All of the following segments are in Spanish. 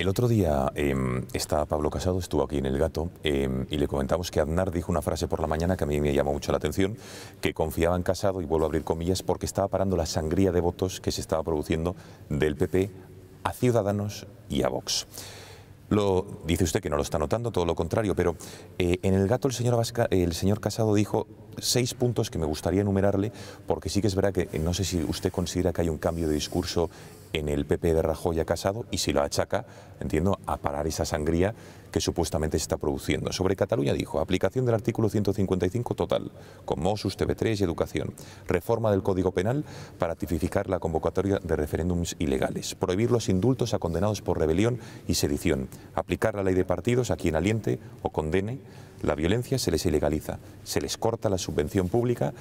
El otro día estaba em, está Pablo Casado, estuvo aquí en El Gato, em, y le comentamos que Aznar dijo una frase por la mañana que a mí me llamó mucho la atención, que confiaba en Casado, y vuelvo a abrir comillas, porque estaba parando la sangría de votos que se estaba produciendo del PP a Ciudadanos y a Vox. Lo, dice usted que no lo está notando, todo lo contrario, pero eh, en el gato el señor, Vasca, el señor Casado dijo seis puntos que me gustaría enumerarle, porque sí que es verdad que eh, no sé si usted considera que hay un cambio de discurso en el PP de Rajoy ha Casado y si lo achaca, entiendo, a parar esa sangría que supuestamente se está produciendo. Sobre Cataluña dijo, aplicación del artículo 155 total, con Mossos, TV3 y Educación, reforma del Código Penal para tipificar la convocatoria de referéndums ilegales, prohibir los indultos a condenados por rebelión y sedición, aplicar la ley de partidos a quien aliente o condene la violencia, se les ilegaliza, se les corta la subvención pública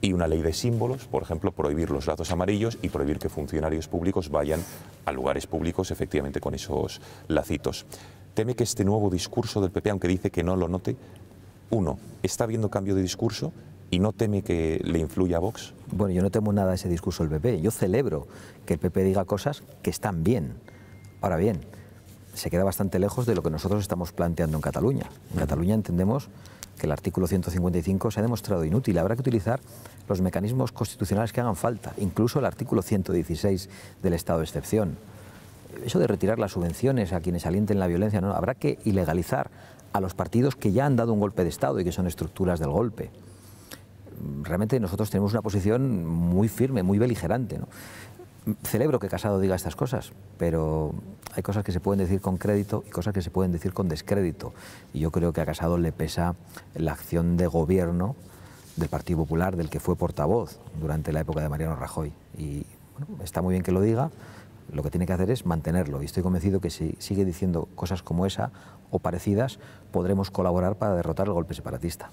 y una ley de símbolos, por ejemplo, prohibir los lazos amarillos y prohibir que funcionarios públicos vayan a lugares públicos efectivamente con esos lacitos. Teme que este nuevo discurso del PP, aunque dice que no lo note, uno, está habiendo cambio de discurso y no teme que le influya a Vox. Bueno, yo no temo nada ese discurso del PP. Yo celebro que el PP diga cosas que están bien. Ahora bien, se queda bastante lejos de lo que nosotros estamos planteando en Cataluña. En Cataluña entendemos que el artículo 155 se ha demostrado inútil. Habrá que utilizar los mecanismos constitucionales que hagan falta, incluso el artículo 116 del estado de excepción. Eso de retirar las subvenciones a quienes alienten la violencia, no, habrá que ilegalizar a los partidos que ya han dado un golpe de Estado y que son estructuras del golpe. Realmente nosotros tenemos una posición muy firme, muy beligerante. ¿no? celebro que Casado diga estas cosas, pero hay cosas que se pueden decir con crédito y cosas que se pueden decir con descrédito. Y yo creo que a Casado le pesa la acción de gobierno del Partido Popular, del que fue portavoz durante la época de Mariano Rajoy. Y está muy bien que lo diga, lo que tiene que hacer es mantenerlo. Y estoy convencido que si sigue diciendo cosas como esa o parecidas, podremos colaborar para derrotar el golpe separatista.